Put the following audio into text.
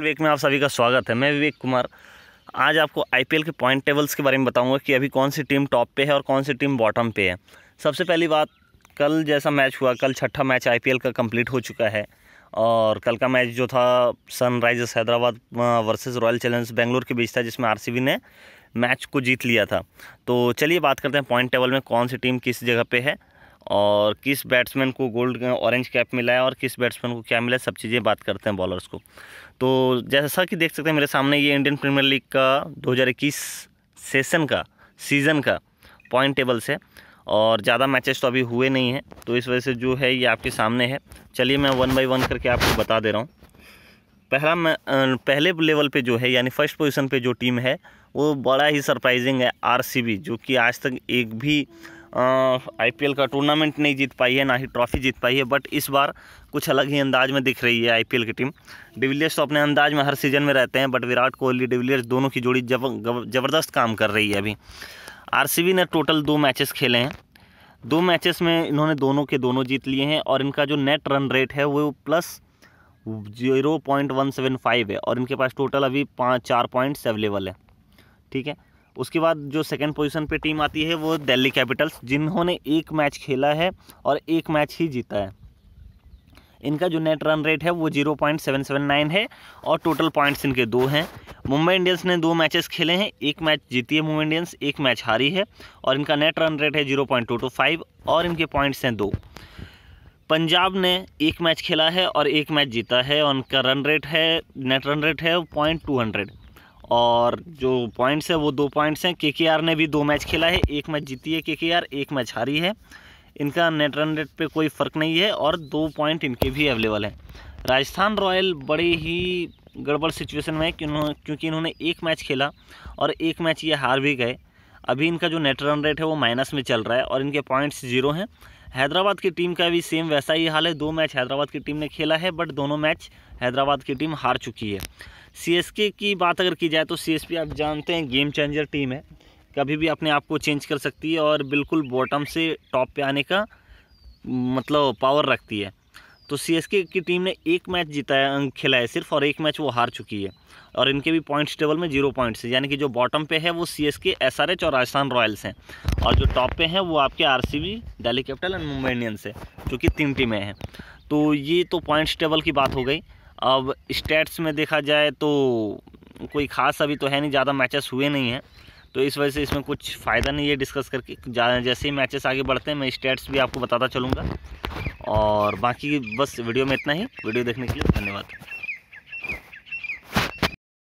वेक में आप सभी का स्वागत है मैं विवेक कुमार आज आपको आईपीएल के पॉइंट टेबल्स के बारे में बताऊंगा कि अभी कौन सी टीम टॉप पे है और कौन सी टीम बॉटम पे है सबसे पहली बात कल जैसा मैच हुआ कल छठा मैच आईपीएल का कंप्लीट हो चुका है और कल का मैच जो था Sunrisers Hyderabad versus Royal Challengers Bengaluru के बीच था जिसमें आरसीबी ने मैच को जीत लिया था तो चलिए बात करते हैं पॉइंट टेबल में कौन सी टीम किस जगह पर है और किस बैट्समैन को गोल्ड ऑरेंज कैप मिला है और किस बैट्समैन को क्या मिला है सब चीज़ें बात करते हैं बॉलर्स को तो जैसा कि देख सकते हैं मेरे सामने ये इंडियन प्रीमियर लीग का 2021 सेशन का सीज़न का पॉइंट टेबल्स है और ज़्यादा मैचेस तो अभी हुए नहीं हैं तो इस वजह से जो है ये आपके सामने है चलिए मैं वन बाई वन करके आपको बता दे रहा हूँ पहला पहले लेवल पे जो है यानी फर्स्ट पोजीशन पे जो टीम है वो बड़ा ही सरप्राइजिंग है आरसीबी जो कि आज तक एक भी आईपीएल का टूर्नामेंट नहीं जीत पाई है ना ही ट्रॉफी जीत पाई है बट इस बार कुछ अलग ही अंदाज में दिख रही है आईपीएल की टीम डिविलियर्स तो अपने अंदाज में हर सीजन में रहते हैं बट विराट कोहली डिविलियर्स दोनों की जोड़ी जब ज़बरदस्त काम कर रही है अभी आर ने टोटल दो मैचेस खेले हैं दो मैचेस में इन्होंने दोनों के दोनों जीत लिए हैं और इनका जो नेट रन रेट है वो plus zero point one seven five है और इनके पास टोटल अभी पाँच चार पॉइंट्स अवेलेबल है ठीक है उसके बाद जो सेकंड पोजीशन पे टीम आती है वो दिल्ली कैपिटल्स जिन्होंने एक मैच खेला है और एक मैच ही जीता है इनका जो नेट रन रेट है वो zero point seven seven nine है और टोटल पॉइंट्स इनके दो हैं मुंबई इंडियंस ने दो मैचेस खेले हैं एक मैच जीती है मुंबई इंडियंस एक मैच हारी है और इनका नेट रन रेट है zero point two two five और इनके पॉइंट्स हैं दो पंजाब ने एक मैच खेला है और एक मैच जीता है और उनका रन रेट है नेट रन रेट है पॉइंट टू हंड्रेड और जो पॉइंट्स है वो दो पॉइंट्स हैं केकेआर ने भी दो मैच खेला है एक मैच जीती है केकेआर एक मैच हारी है इनका नेट रन रेट पे कोई फ़र्क नहीं है और दो पॉइंट इनके भी अवेलेबल हैं राजस्थान रॉयल बड़े ही गड़बड़ सिचुएशन में क्योंकि इन्होंने एक मैच खेला और एक मैच ये हार भी गए अभी इनका जो नेट रन रेट है वो माइनस में चल रहा है और इनके पॉइंट्स जीरो हैं हैदराबाद की टीम का भी सेम वैसा ही हाल है दो मैच हैदराबाद की टीम ने खेला है बट दोनों मैच हैदराबाद की टीम हार चुकी है सीएसके की बात अगर की जाए तो सीएसपी आप जानते हैं गेम चेंजर टीम है कभी भी अपने आप को चेंज कर सकती है और बिल्कुल बॉटम से टॉप पे आने का मतलब पावर रखती है तो सी की टीम ने एक मैच जीता है खेला है सिर्फ और एक मैच वो हार चुकी है और इनके भी पॉइंट्स टेबल में जीरो पॉइंट्स है यानी कि जो बॉटम पे है वो C S K S R H और राजस्थान रॉयल्स हैं और जो टॉप पे हैं वो आपके R C B Delhi Capital and Mumbai Indians है जो कि तीन टीमें हैं तो ये तो पॉइंट्स टेबल की बात हो गई अब स्टेट्स में देखा जाए तो कोई खास अभी तो है नहीं ज़्यादा मैचेस हुए नहीं हैं तो इस वजह से इसमें कुछ फ़ायदा नहीं है डिस्कस करके जैसे ही मैचेस आगे बढ़ते हैं मैं स्टेट्स भी आपको बताता चलूँगा और बाकी बस वीडियो में इतना ही वीडियो देखने के लिए धन्यवाद